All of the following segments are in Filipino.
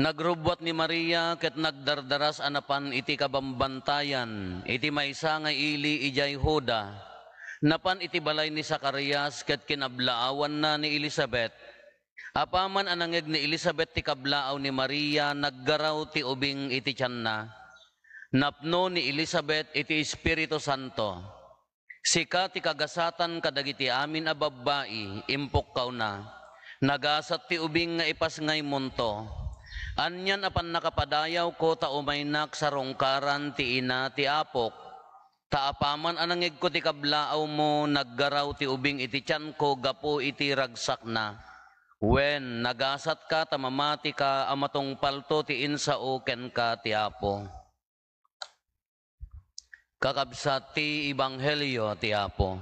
Nagrubwat ni Maria ket nagdardaras anapan iti kabambantayan, iti maysa nga ili ijay hoda, napan iti balay ni Sakarias ket kinablaawan na ni Elizabeth. Apaman anangeg ni Elizabeth ti kablaaw ni Maria naggaraw ti ubing iti tiyan Napno ni Elizabeth iti Espiritu Santo. Sika ti kagasatan kadagiti amin a babae impok kaw na. Nagasat ti ubing nga ipasngay munto Anyan apan nakapadayaw ko taumaynak sa rongkaran ti ina ti apok. Taapaman anangig ko ti kablaaw mo, naggaraw ti ubing iti tiyan ko, gapo iti ragsak na. Wen, nagasat ka, tamamati ka, amatong palto ti insa o ken ka ti apo. Kakabsat ti ibanghelyo ti apo.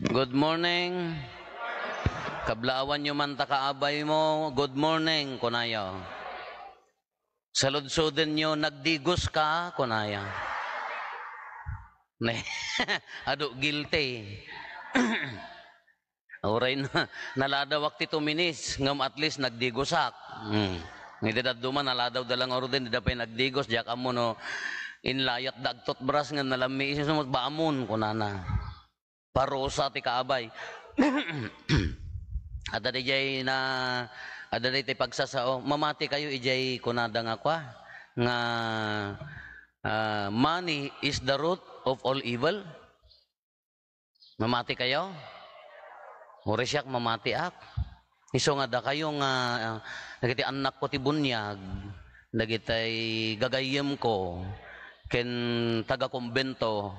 Good morning. Kablaawan nyo man takaabay mo, good morning, kunaya. Sa nyo, nagdigos ka, kunaya. Ado, guilty. Oray na, naladaw akti tuminis, ngam at least nagdigosak. Hmm. Ngiti daduman, naladaw dalang orden, di dapay nagdigos, jak amo no, inlayat dagtot bras nga nalami, isusumot ba amon, kunana parusa ti kaabay. At adijay na adalay ti pagsasao, mamati kayo ijay eh, kunada nga kwa nga uh, money is the root of all evil. Mamati kayo? Uri mamati ak. Iso nga da kayo nga uh, nagiti anak ko ti bunyag, nagitay gagayem ko ken taga kumbento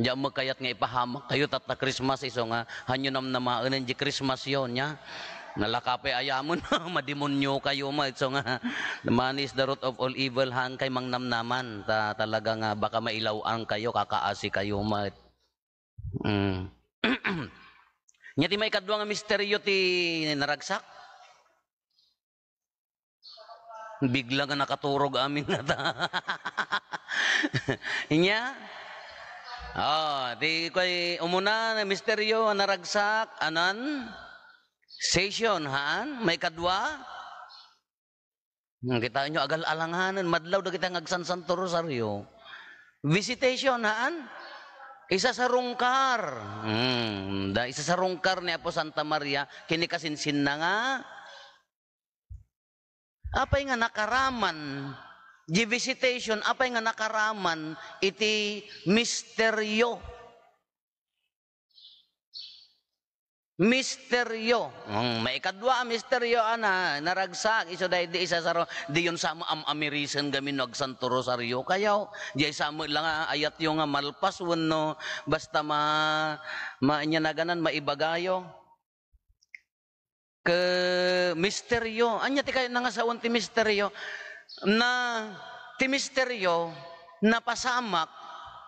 Diya mo kayat nga ipahamak kayo tatna Christmas iso nga hanyo nam namaanan di Christmas yon nya. Nalakape ayamon madimonyo kayo ma iso nga the man is the root of all evil hang kay mangnamnaman ta talaga nga baka mailawang kayo kakaasi kayo ma. Mm. nya ti may kadwa nga misteryo ti naragsak. Bigla nga nakaturog amin na ta. Inya, Oh, di kay umuna na misteryo naragsak anan session haan may kadwa hmm, kita nyo agal alanganan madlaw da kita ngagsan Santo Rosario visitation haan isa sa rungkar hmm, da isa sa rungkar ni Apo Santa Maria kini kasinsin na nga apay nga nakaraman Di visitation, apay nga nakaraman, iti misteryo. Misteryo. Mm, may kadwa, misteryo, ana, naragsak. Iso dahi di isa saro, di yun sa am amirisan kami nagsanto rosaryo. Kayaw, di isa mo lang ah, ayat yo nga ah, malpas, no, basta ma, ma niya maibagayo. Ke misteryo. Anya ti kayo nga ti misteryo. Misteryo na ti misteryo na pasamak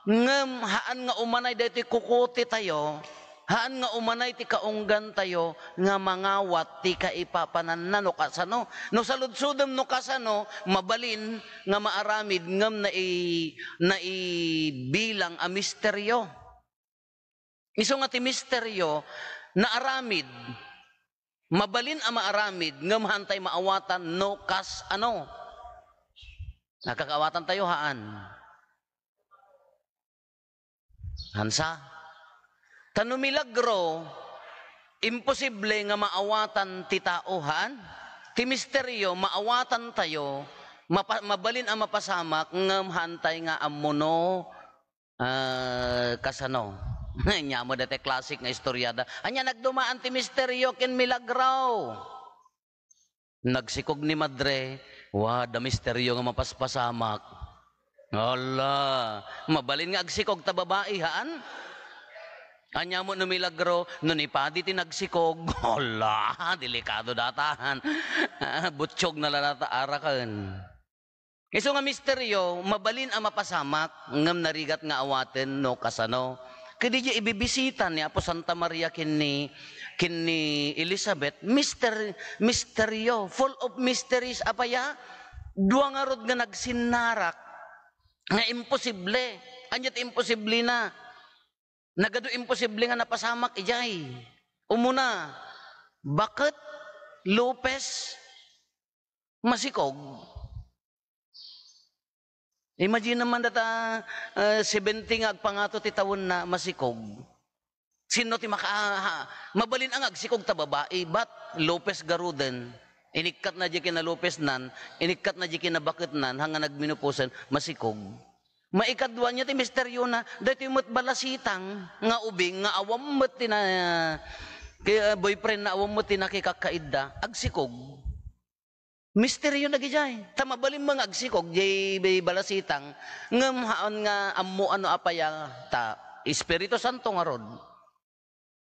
ngem haan nga umanay daytoy kukuti tayo haan nga umanay ti kaunggan tayo nga mangawat ti kaipapanan no kasano no saludsudem no kasano mabalin nga maaramid ngem na i, na i bilang a misteryo iso nga ti misteryo na aramid mabalin a maaramid ngem hantay maawatan no kas ano Nagkakaawatan tayo haan. Hansa. Tanu milagro, imposible nga maawatan ti taohan, ti misteryo maawatan tayo, mapa, mabalin ang mapasamak nga hantay nga amuno uh, ah, kasano. Nya mo dati classic nga istoryada. Anya nagdumaan ti misteryo ken milagro. Nagsikog ni madre, Wa, da misteryo nga mapaspasamak. Ala, mabalin nga agsikog ta babae haan. Anya mo no milagro, no ni padi tinagsikog. Ala, delikado datahan. Ah, butsyog na lanata arakan. Isa nga misteryo, mabalin ang mapasamak, ngam narigat nga awaten no kasano Kini niya ibibisita ni Apo Santa Maria kini kini Elizabeth, mister, misteryo, full of mysteries apaya, duwa nga rod nga nagsinarak, nga imposible, anyat imposible na, nagado imposible nga napasamak ijay. Umuna, bakit Lopez masikog? Imagine naman data uh, 70 nga pangato ti taon na masikog. Sino ti maka ah, ha, mabalin ang agsikog ta babae bat Lopez Garuden. Inikat na jikin na Lopez nan, inikat na jikin na bakit nan hanga nagminuposan masikog. Maikadwa niya ti Mr. na dati mo't balasitang nga ubing nga awam mo't tina kaya boyfriend na awam mo't tinakikakaid da agsikog. Misteryo na gijay. Tamabalim mga agsikog, jay balasitang, haon nga amu ano apaya ta, Espiritu Santo nga rod.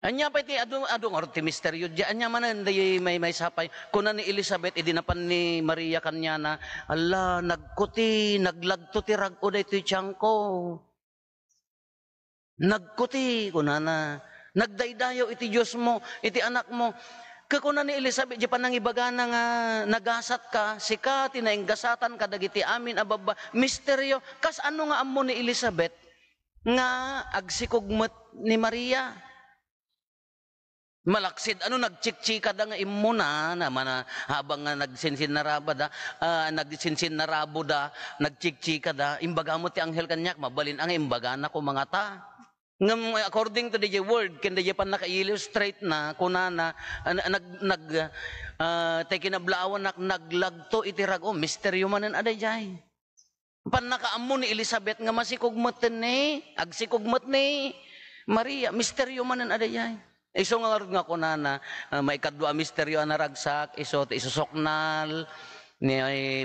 Anya pa iti adung adung or ti misteryo di anya manan day may may sapay kuna ni Elizabeth idi napan ni Maria kanya na ala nagkuti naglagto ti ragod ti tiangko nagkuti kuna na nagdaydayo iti Dios mo iti anak mo Kakuna ni Elizabeth, di pa nang ibagana nga nagasat ka, sika, tinaing gasatan ka, dagiti amin, ababa, misteryo. Kas ano nga amo ni Elizabeth, nga agsikugmat ni Maria. Malaksid, ano nagtsiktsika da nga imo na, naman na, habang nga nagsinsin na rabo da, uh, ah, nagsinsin na rabo da, nagtsiktsika da, imbaga mo ti anghel kanyak, mabalin ang imbaga na ko mga ta. Ngam eh, according to the word ken the pan naka-illustrate na kunana uh, ah, nag nag uh, ah, na blawan, nak naglagto itirag oh, misteryo manen aday jay. Pan nakaammo ni Elizabeth nga masikugmat ni agsikugmat ni Maria misteryo manen aday jay. Iso nga nga kunana uh, ah, may kadwa misteryo na ragsak iso ti isosoknal ni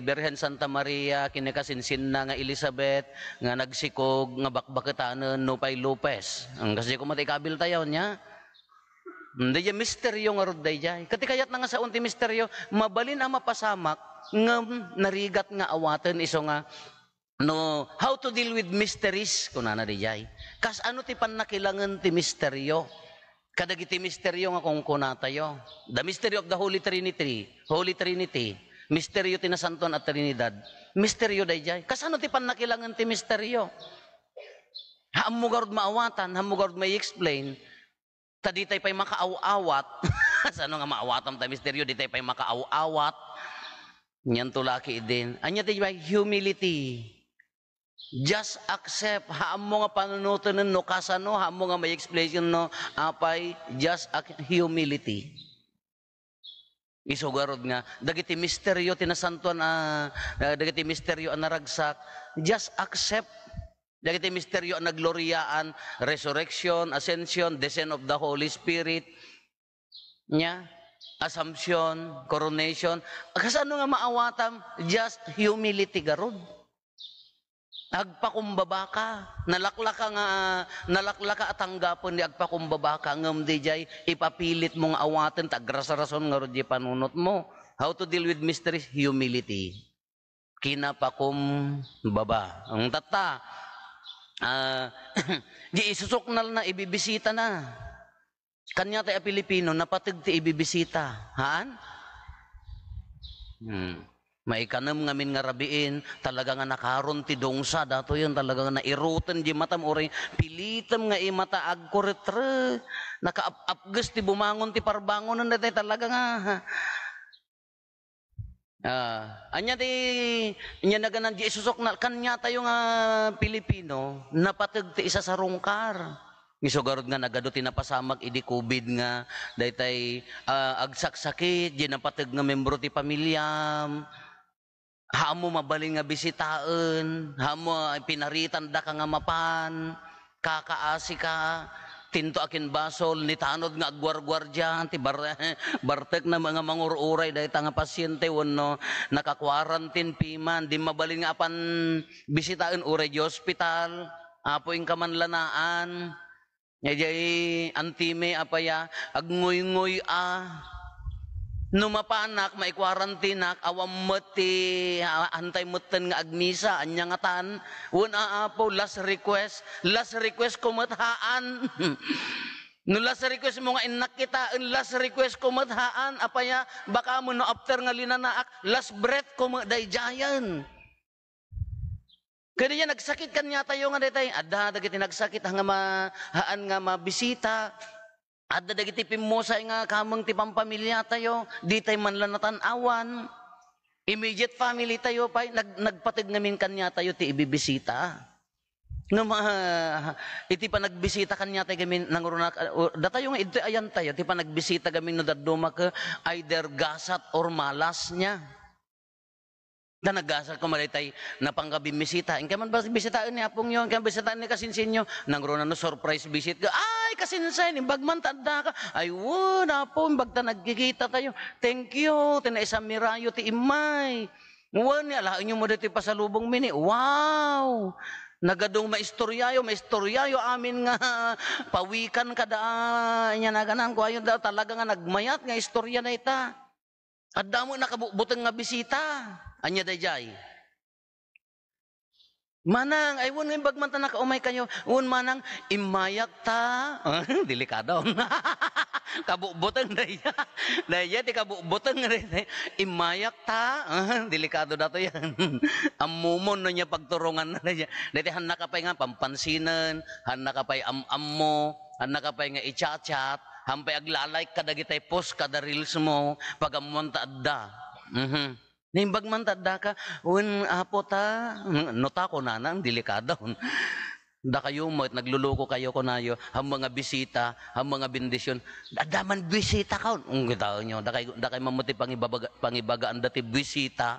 Berhen Santa Maria kinakasinsin na nga Elizabeth nga nagsikog nga bakbaketanen no pay Lopez ang kasi ko matikabil tayo nya hindi ya misteryo nga rod dayjay katikayat na nga sa unti misteryo mabalin ang mapasamak nga narigat nga awaten iso nga no how to deal with mysteries kunana dayjay kas ano ti pannakilangan ti misteryo kadagiti misteryo nga kung kunatayo the mystery of the Holy Trinity Holy Trinity Misteryo ti nasanton at Trinidad. Misteryo dayjay. Kasano ti panakilangan ti misteryo? Haam mo garod maawatan, haam mo may explain, Taditay pa'y makaaw-awat. Sano nga maawatam tayo misteryo, di tayo pa'y makaaw-awat. Yan tulaki din. Anya tayo humility. Just accept. Haam mo nga panunutan no, kasano, haam mo nga may explanation no, apay, just humility. Humility. Isugarod nga, dagiti misteryo tinasantuan, uh, uh, dagiti misteryo ang naragsak, just accept. Dagiti misteryo ang nagloriaan resurrection, ascension, descent of the Holy Spirit, nya, assumption, coronation. kas ano nga maawatam? Just humility garod. Agpakumbaba ka. Nalaklak ka nga, nalaklak ka at hanggapon ni agpakumbaba ka. Ngam di jay, ipapilit mong awatin, tagrasarason nga rodye panunot mo. How to deal with mystery? Humility. Kinapakumbaba. Ang tata, uh, di isusoknal na, ibibisita na. Kanya tayo Pilipino, napatig ti ibibisita. Haan? Hmm. May kanam ngamin nga rabiin, talaga nga nakaron ti dongsa, dato yun talaga nga nairutan di matam uri, pilitam nga imata agkuretre, nakaapgas ti bumangon ti parbangon na talaga nga. Ah, uh, anya di anya naganan di isusok na kanya tayo nga Pilipino napateg ti isa sa rungkar. Isogarod nga nagado ti napasamag idi COVID nga daytay uh, ah, agsaksakit di napateg nga membro ti pamilyam. Hamo mabalin nga bisitaan, hamo pinaritan da ka nga mapan, kakaasi ka, tinto akin basol, nitanod nga agwar-gwardya, ti bar, bartek na mga mangururay, dahil tanga pasyente, wano, nakakwarantin piman, di mabalin nga apan bisitaan, uray di hospital, apoing kamanlanaan, Yayay, antime apaya, agngoy-ngoy ah, Numapanak, may quarantinak, awam mati, antay mutan nga agmisa, anyangatan, una apo, last request, last request kumathaan. no last request mo nga inak kita, last request kumathaan, apaya, baka mo no after nga linanaak, last breath kumadayjayan. Kaniya nagsakit kanya tayo nga detay, adha dagiti nagsakit hanga haan nga mabisita, at dadagiti pimosa nga kamang ti pampamilya tayo, di tayo manlan natanawan. Immediate family tayo pa, nag, nagpatig ngamin kanya tayo ti ibibisita. No, ma, iti pa nagbisita kanya tayo gamin nang runak, ah, datayo nga ito ayan tayo, iti pa nagbisita gamin no daduma ka, either gasat or malas niya. Da naggasal ko malitay na panggabi bisita. Inka man ba bisitaan ni apong yon, kan bisitaan ni kasinsin nyo, nang runa no surprise visit ka. Ay kasinsin, bagman tanda ka. Ay wo na po, bagta nagkikita tayo. Thank you, tinaisa mirayo ti imay. Wan ni ala inyo mo dito pasalubong mini. Wow! Nagadong maistoryayo, maistoryayo amin nga pawikan kada nya naganan ko ayon da talaga nga nagmayat nga istorya na ita. At damo nakabutang nga bisita. anya dayjay. Manang, ay won ngayon bagman tanak umay kayo. won manang, imayak ta. Delikado. kabukbutang daya. Daya di kabukbutang rin. Imayak ta. Delikado dato yan. Amumon na niya pagturungan na daya. Dati hanak kapay nga pampansinan. Hanak kapay am-am mo. Hanak kapay nga i-chat-chat. Hampay aglalike kada gitay post kada reels mo. Pagamunta adda. Mm-hmm. Nimbag man tadda ka, when apo ta, nota ko na nang delikado. Da kayo mo, at nagluluko kayo ko na ang mga bisita, ang mga bendisyon, adaman bisita ka. Ang gitaw nyo, da kayo, da kayo mamuti pangibaga, pangibagaan dati bisita.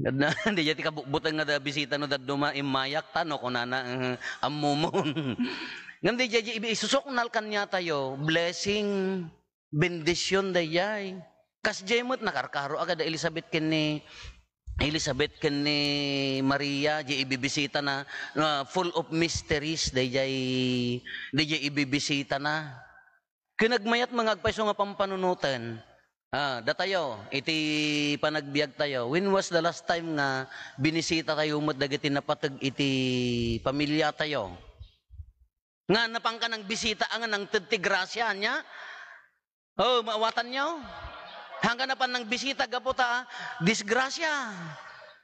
Hindi yati kabukbutan nga da bisita no dad duma imayak tano ko na na ang mumon. Ngandi jaji nal kanya tayo blessing bendisyon dayay. Kas jaymot nakarkaro agad Elizabeth ken ni Elizabeth ken ni Maria di ibibisita na uh, full of mysteries dayjay dayjay ibibisita na kinagmayat mga agpayso nga pampanunutan ah datayo iti panagbiag tayo when was the last time nga binisita tayo met dagiti napatag iti pamilya tayo nga napangka ng bisita ang nang tedtigrasya niya oh maawatan niyo Hangganapan ng bisita, gaputa, disgrasya.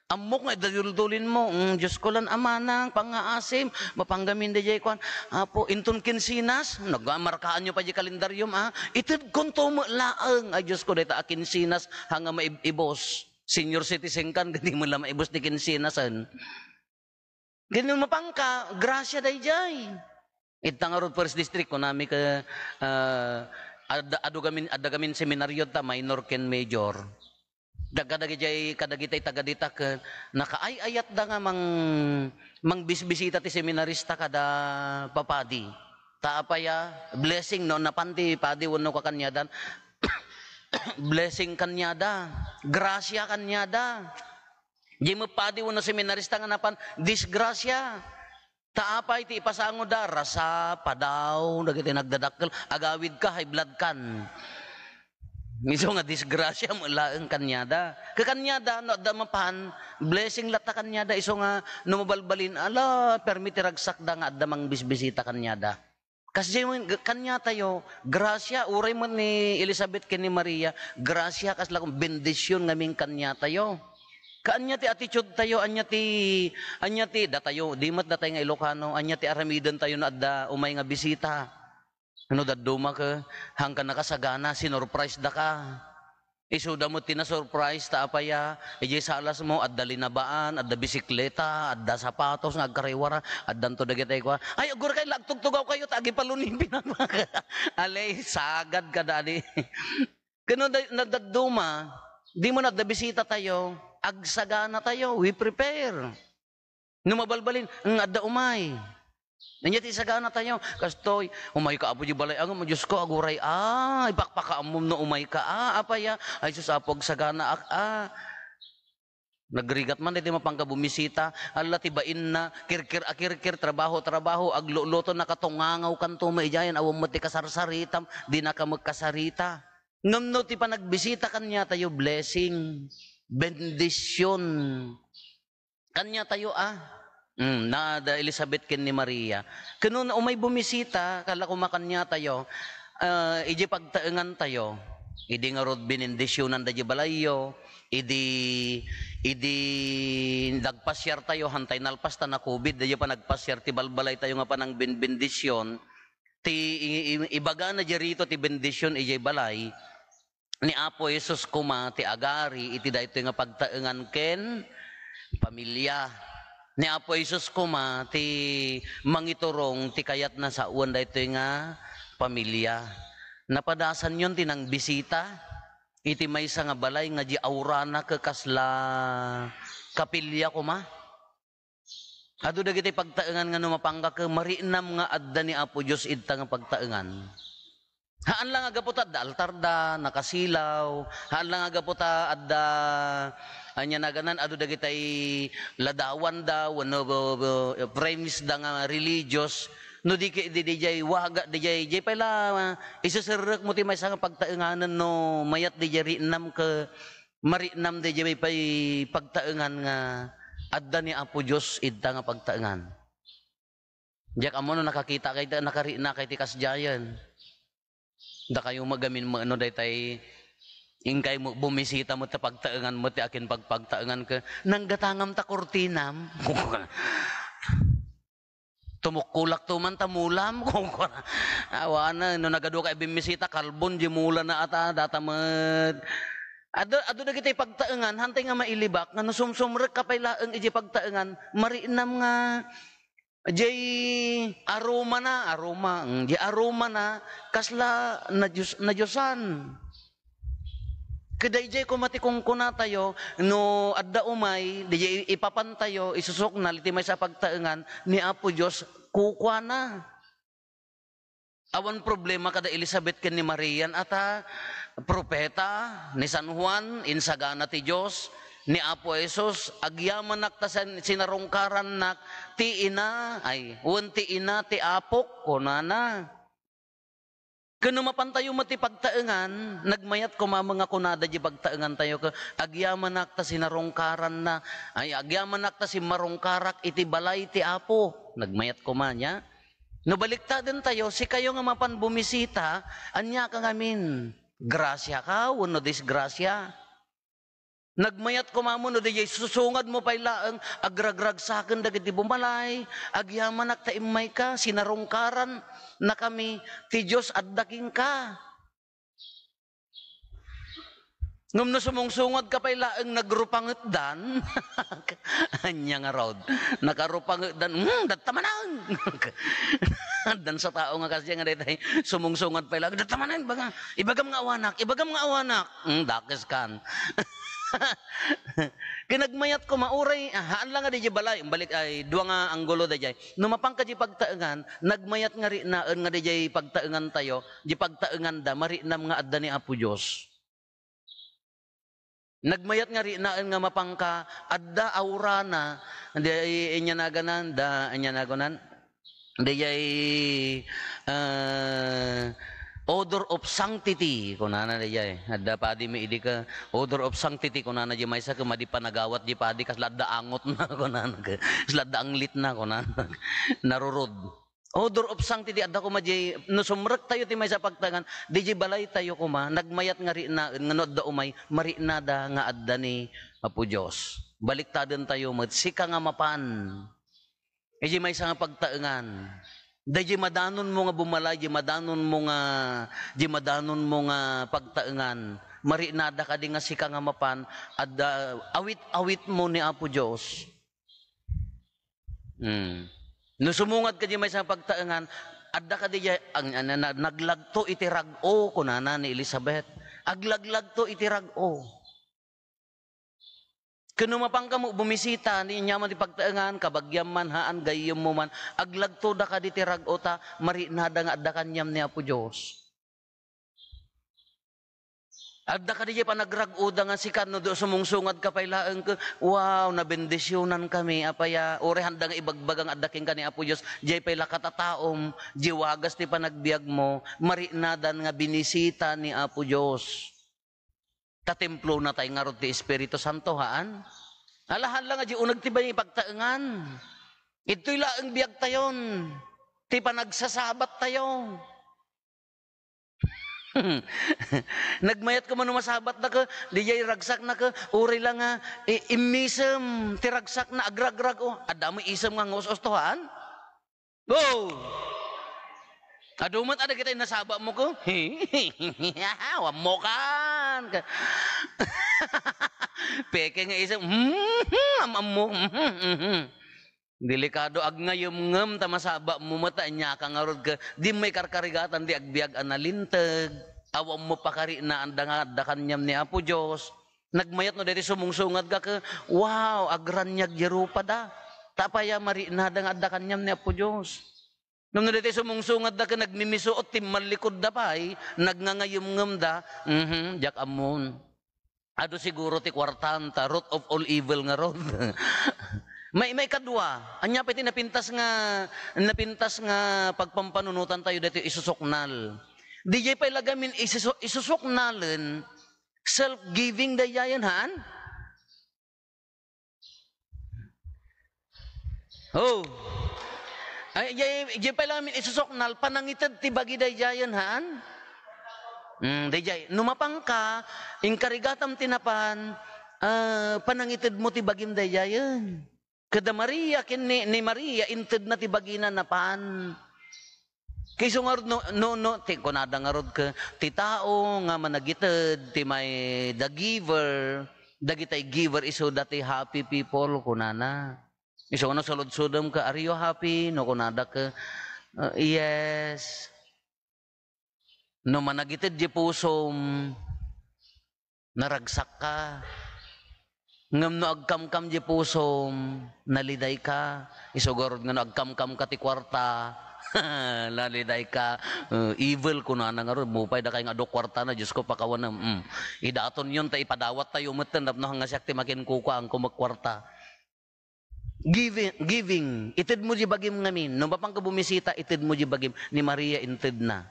Amok nga, dadultulin mo. Mm, Diyos ko lang, amanang, pangaasim, mapanggamin de jay kwan. Apo, intun kinsinas, nagamarkaan nyo pa di kalendaryum, ah. Itid kontomo laang. Ay, Diyos ko, dahita akinsinas, hanga maibos. Senior citizen kan, gani mo lang maibos di kinsinasan. Ganyan mapangka, grasya day jay. Itang arod first district, kunami ka, uh, ad, adugamin adagamin seminaryo ta minor ken major dagadagi jay kadagitay tagadita ka nakaayayat da nga mang mangbisbisita ti seminarista kada papadi taapaya blessing no napanti padi wenno ka kanyadan blessing kanyada grasya kanyada Di mo padi wano seminarista nga napan, disgrasya. Taapay ti ipasango da, rasa, padaw, nagiti nagdadakkel, agawid ka, high blood kan. Miso nga disgrasya mo laang kanyada. Kakanyada, no, damapan, blessing lata kanyada, iso nga numabalbalin, ala, permiti ragsak da nga adamang bisbisita kanyada. Kasi kanya tayo, grasya, uray mo ni Elizabeth kini Maria, grasya kas lakong bendisyon ngaming kanya tayo. Kanya ti attitude tayo, anya ti, anya ti, datayo, di mat datay nga Ilocano, anya ti aramidan tayo na adda umay nga bisita. Ano daduma ka, hangkan nakasagana, sinurprise da ka. Isuda mo tinasurprise ta apaya, ah. sa alas mo, adda linabaan, adda bisikleta, adda sapatos, nagkariwara, adda to dagitay ko. Ah. Ay, agur kayo, lagtugtugaw kayo, tagi palunin pinagmaka. Alay, sagad ka dali. Kano nadaduma, di mo bisita tayo, agsagana tayo, we prepare. Numabalbalin, ang adda umay. Nanyat isagana tayo, kastoy, umay ka apo di balay ang Diyos ko, aguray, ah, ipakpaka amom no umay ka, ah, apaya, ah. ay sus apog sagana, ak, ah. Nagrigat man iti mapangka bumisita, ala tibain na, kirkir akirkir, ah, trabaho trabaho, agluloto nakatungangaw, kanto, kan tumaidayan, awam mo ti kasarsaritam, di na ka magkasarita. Namno ti panagbisita kanya tayo blessing bendisyon. Kanya tayo ah. Mm, na da Elizabeth ken ni Maria. Kanun umay bumisita, kala kumakanya tayo, uh, iji pagtaengan tayo, idi nga rod ng da balayo, idi idi nagpasyar tayo hantay nalpasta na COVID, da pa nagpasyar ti balbalay tayo nga panang bendisyon, ti ibaga na di rito ti bendisyon iji balay, ni Apo Jesus kuma ti agari iti dayto nga pagtaengan ken pamilya ni Apo Jesus kuma ti mangiturong ti kayat na sa uwan dayto nga pamilya napadasan yon tinang bisita iti maysa nga balay nga di aurana kakasla kapilya kuma Adu dagiti pagtaengan nga ke mariinam nga adda ni Apo Dios itta nga pagtaengan Haan lang aga puta da altarda nakasilaw, haan lang aga puta adda ah, anya naganan adu dagitay ladawan da wano frames da nga religious no di di jay, waga di, jay, DJ pala ah, isaserrek mo ti may sang pagtaenganan no mayat di, jay, nam ka, mari nam DJ pay pagtaengan nga adda ni Apo Dios idda nga pagtaengan. Diyak amon, nakakita kay nakari na kay ti kasjayan da kayo magamin mo ano daytay ingkay mo bumisita mo ta pagtaengan mo ti akin pagpagtaengan ka nang gatangam ta kurtinam tumukulak to man ta mulam awa na no nagado kay bimisita kalbon mula na ata met Ado ado na kita pagtaengan hantay nga mailibak nga nasumsumrek kapay laeng iji pagtaengan mariinam nga Jay aroma na, aroma. Jay mm, aroma na, kasla na, Diyos, na Diyosan. Kaday jay kung kuna tayo, no adda umay, di ipapantayo, isusok na, litimay sa pagtaengan, ni Apo Diyos, kukwa na. Awan problema kada Elizabeth ken ni Marian ata propeta ni San Juan insagana ti Dios ni Apo Esos, agyaman ta sinarungkaran nak, ti ina, ay, unti ina, ti apok, kunana. Kano mapantayo mati pagtaengan, nagmayat ko mga kunada di pagtaengan tayo ka, agyaman nakta sinarungkaran na, ay, agyaman nakta si marungkarak iti balay ti apo, nagmayat ko man ya. Nabalikta din tayo, si kayo nga mapan bumisita, anya ka ngamin, grasya ka, wano disgrasya. Nagmayat ko mamuno di susungad mo pailaang agragrag sa akin di bumalay, agyaman at taimay ka, sinarungkaran na kami ti Diyos at daking ka. Ngam na sumungsungad ka pailaang nagrupangit dan, anya nga rod, nakarupangit dan, hmm, datamanang. dan sa tao nga kasi nga daytay sumungsungad pailaang, datamanang, baga, ibagam nga awanak, ibagam nga awanak, hmm, dakis kan. Ginagmayat ko mauray, ah, haan lang nga di balay, balik ay duwa nga anggulo da jay. Numapang ka di pagtaengan, nagmayat nga ri naen nga di pagtaengan tayo, di pagtaengan da mari nam nga adda ni Apo Dios. Nagmayat nga ri naen nga mapangka adda aura na di inya naganan da inya nagunan Di jay uh, ah, Odor of sanctity kunana na jay adda padi mi idi ka odor of sanctity kunana jay maysa ka madi panagawat di padi kas ladda angot na kunana ka ladda anglit na kunana narurod Odor of sanctity adda ko majay nusumrek tayo ti maysa pagtangan di jay balay tayo kuma nagmayat nga ri na ngano umay mari da nga adda ni Apo Dios baliktaden tayo Sika nga mapan Iji e maysa nga pagtaengan dahil madanon mo nga bumalay, madanon mo nga, di madanon mo nga pagtaengan, marinada ka di nga si nga mapan, at uh, awit-awit mo ni Apo Diyos. Hmm. Nusumungad ka di may sa pagtaengan, adda ka di ang, ang, naglagto itirag o, kunana ni Elizabeth, aglaglagto itirag o. Kanumapang ka mo bumisita, ni nyaman di pagtaangan, kabagyam man haan, gayom mo man, aglagto da ka di tiragota, mari nada nga da kanyam niya po Diyos. Adda ka diya pa nagragoda nga si Kano do sumungsungad ka pailaan ka. Wow, nabendisyonan kami. Apaya, ore nga ibagbagang addaking ka ni Apo Diyos. Diyay pay lakatataom, jiwagas ti panagbiag mo, marinadan nga binisita ni Apo Diyos. Tatemplo na tayo nga di Espiritu Santo haan. Alahan lang nga unag ti bani pagtaengan. Ito'y laang biyag tayon. Ti panagsasabat tayo. Nagmayat ko man umasabat na ka, diyay ragsak na ka, uri lang nga, imisem, tiragsak na, agragrag, oh, adami isem nga ngos-os tohan. Go! Oh! Adumat, ada kita nasaba mo ko. Wa mo naman. Peke nga isa, mm-hmm, amam mo, mm-hmm, mm-hmm. Delikado ag ngayom ngam tamasaba mo mata nya ka ngarod ka di may karkarigatan di agbiag analintag awam mo pakari na andangad da kanyam ni Apo Dios nagmayat no diri sumungsungad ka ka wow agranyag jerupa da tapaya mari na dangad da kanyam ni Apo Dios Nung nalite sumungsungad da ka nagmimisuot, timalikod da pa ay, eh. nagnangayumngam da, mm-hmm, jak amon. Ado siguro ti kwartanta, root of all evil nga road. may may kadwa, anya piti napintas nga napintas nga pagpampanunutan tayo dito isusoknal. Di jay pa ilagamin isusok, isusoknalen self-giving dayayan han. Oh, ay, jay, jay pala amin isusoknal, panangitad ti bagiday dayjayan haan? Mm, dayjay, numapang ka, inkarigatam tinapan, uh, ah, panangitid mo ti bagim dayjayan. Kada Maria, kin ni, ni Maria, inted na ti bagina napan. Kaysa nga no, no, no, ti kunada nga rod ka, ti tao nga managitid, ti may the giver, dagitay giver iso dati happy people kunana. Isa ko na sa Lodsudam ka, are you happy? No, kunada ka, uh, yes. No, managitid di puso, naragsak ka. Ngam no agkamkam di puso, naliday ka. Isugorod nga no agkamkam ka ti kwarta. Laliday ka, uh, evil ko na nangaroon, mupay da kay nga kwarta na, Diyos ko pakawan na, mm. idaton yun, ta ipadawat tayo, matan, tapno hanga siya, timakin kuko ang kumakwarta giving, giving. Itid mo di bagim ngamin. No bapang ka bumisita, itid mo di bagim. Ni Maria inted na.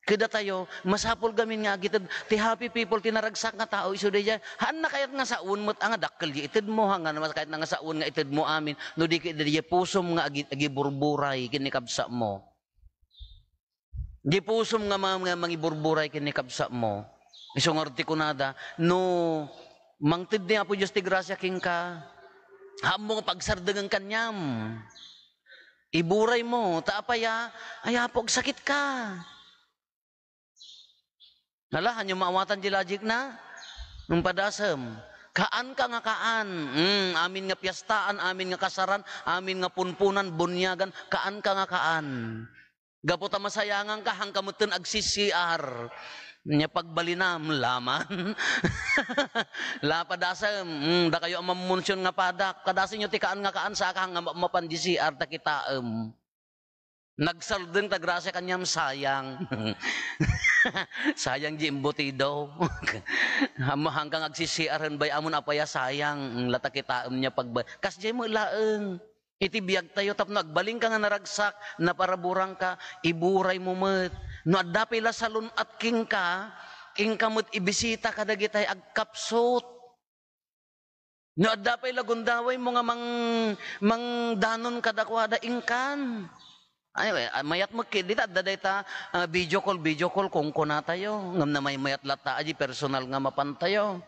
Kada tayo, masapol gamin nga agitid. Ti happy people, tinaragsak nga tao, isu daya. Han na kayat nga saun mo't nga dakkel di itid mo. Hanga mas kayat nga saun nga itid mo amin. No di kaya daya pusom nga agiburburay kinikabsa mo. Di pusom nga mga mangiburburay kinikabsa mo. Isong artikunada, no, mangtid niya apo Diyos ti grasya king ka, Hamong pagsardag ang kanyam. Iburay mo, taapaya, ah. ayapog sakit ka. Nalahan hanyo maawatan di logic na, nung padasam, kaan ka nga kaan, mm, amin nga piyastaan, amin nga kasaran, amin nga punpunan, bunyagan, kaan ka nga kaan. Gapota masayangan ka, hangkamutin ag CCR. Nya pagbalinam mm, laman. Lapadasa mm, da kayo ang mamunsyon nga padak. Kadasa nyo tikaan nga kaan sa akang nga mapandisi arta kita um. Nagsaldeng tagrasa kanyam sayang. sayang jimbuti daw. Hanggang agsisiaran bay amon apaya sayang. Lata kita um, niya pag... Kas mo laeng. Iti biyag tayo tapno agbaling ka nga naragsak, naparaburang ka, iburay mo met. No adda la salon at king ka, king kamot ibisita ka dagitay agkapsot. No adda pila gundaway mo nga mang mang danon kadakwada ingkan. Ay, mayat mo kid dita adda dayta uh, video call video call kung kuna tayo ngam na may mayat lata aji personal nga mapantayo.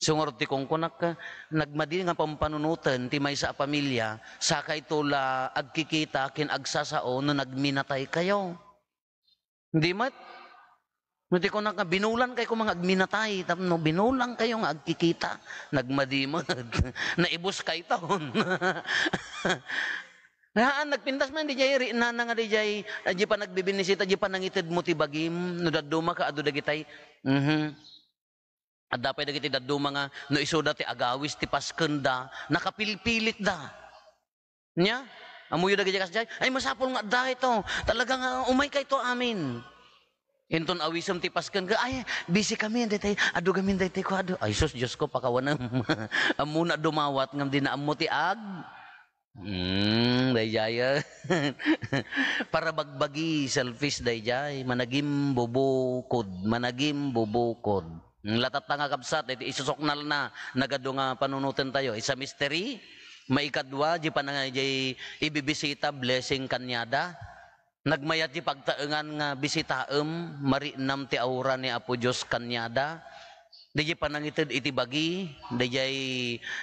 Sungar ti kong kunak ka, nagmadin nga pampanunutan ti may sa pamilya, sakay tula agkikita kin agsasao no nagminatay kayo. Hindi mat? Mati ko na binulan kay ko mga agminatay, tapno binulan kayo nga agkikita, nagmadimod, naibos kay taon. Naan, nagpintas man di jay, nana nga di jay, di pa nagbibinisita, di pa nangitid mo ti bagim, no ka, ado dagitay. Mm at dapat na kiti daduma no isuda ti agawis ti paskenda, nakapilpilit da. Nya? Amuyo dagiti gajakas ay masapol nga da ito, talaga nga umay kay to amin. Inton awisam ti pasken ka, ay, busy kami, daytay, adu kami daytay ko, adu. Ay, sus, Dios ko, pakawan amuna dumawat, ngam di na amo ti ag. Mm, dayjay. Ah. Para bagbagi, selfish dayjay, managim bubukod, managim bubukod. Ang latat nga kapsat, iti isusok na na nagado nga panunutin tayo. Isa mystery, maikadwa, di pa nga di ibibisita, blessing kanyada. Nagmayat di pagtaengan nga bisitaem, marinam ti aura ni Apo Diyos kanyada. Di pa iti bagi, di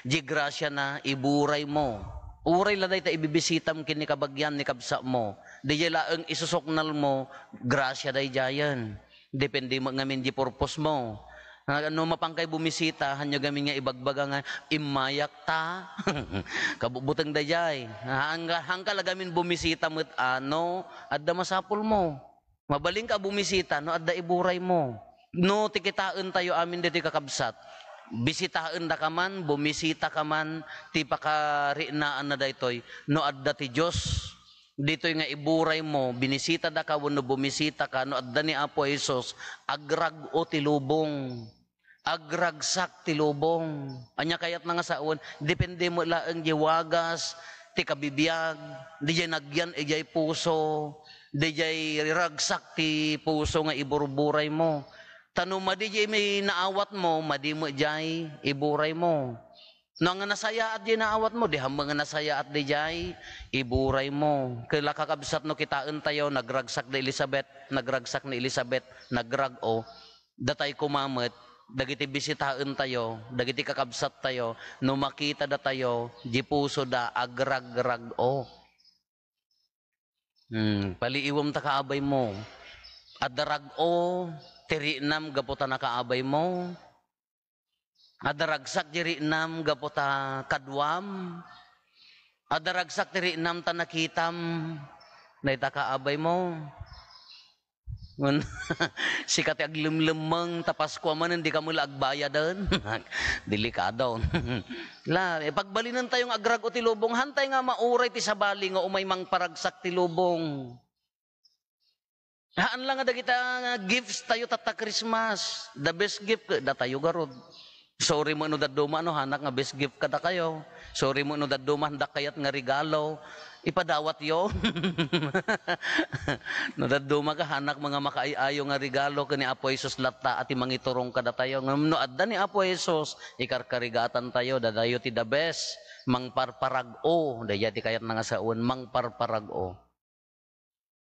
di grasya na iburay mo. Uray la ta ibibisitam kini kabagyan ni kabsa mo. Di laeng isusoknal mo, grasya day jayan. Depende mo ngamin di purpose mo ano mapangkay bumisita, hanyo gamin nga ibagbaga nga, imayak ta. Kabubutang dayay. Hangka, hangka lagamin bumisita met ano, adda masapul mo. Mabaling ka bumisita, no, adda iburay mo. No, tikitaen tayo amin dito kakabsat. Bisitaan da ka man, bumisita ka man, ti pakarinaan na daytoy, no, adda ti Dios Dito'y nga iburay mo, binisita da ka, wano bumisita ka, no adda ni Apo Jesus, agrag o tilubong. Agragsak tilubong. Anya kayat na nga saon, depende mo laang jiwagas, ti kabibiyag, di jay nagyan, e eh, jay puso, di jay riragsak ti puso nga iburburay mo. Tanong ma di jay may naawat mo, madi mo jay iburay mo. No nga nasaya at di naawat mo, di mga nasaya at di jay, iburay mo. Kaila kakabsat no kitaan tayo, nagragsak ni Elizabeth, nagragsak ni Elizabeth, nagrag o, datay kumamat, dagiti bisitaan tayo, dagiti kakabsat tayo, no makita da tayo, di puso da agrag-rag o. Hmm, paliiwam ta kaabay mo, adarag o, tiri nam gaputa na kaabay mo, Adaragsak diri nam gaputa kadwam. Adaragsak diri nam tanakitam. Na itakaabay mo. Ngun, sikat ag lumlumang tapas ko man hindi ka mula agbaya doon. Dili La, e pagbalinan tayong agrag o tilubong, hantay nga mauray ti sabali nga umay mang paragsak tilubong. Haan lang nga dagita gifts tayo tata Christmas. The best gift da tayo garod. Sorry mo no daduma no hanak nga best gift kada kayo. Sorry mo no daduma handak kayat nga regalo. Ipadawat yo. no daduma ka hanak mga makaayayo nga regalo kani Apo Jesus latta at mangiturong kada tayo. Ngam No adda ni Apo Jesus ikarkarigatan tayo dadayo ti the best mangparparag-o. Dayati kayat nga saon mangparparag-o.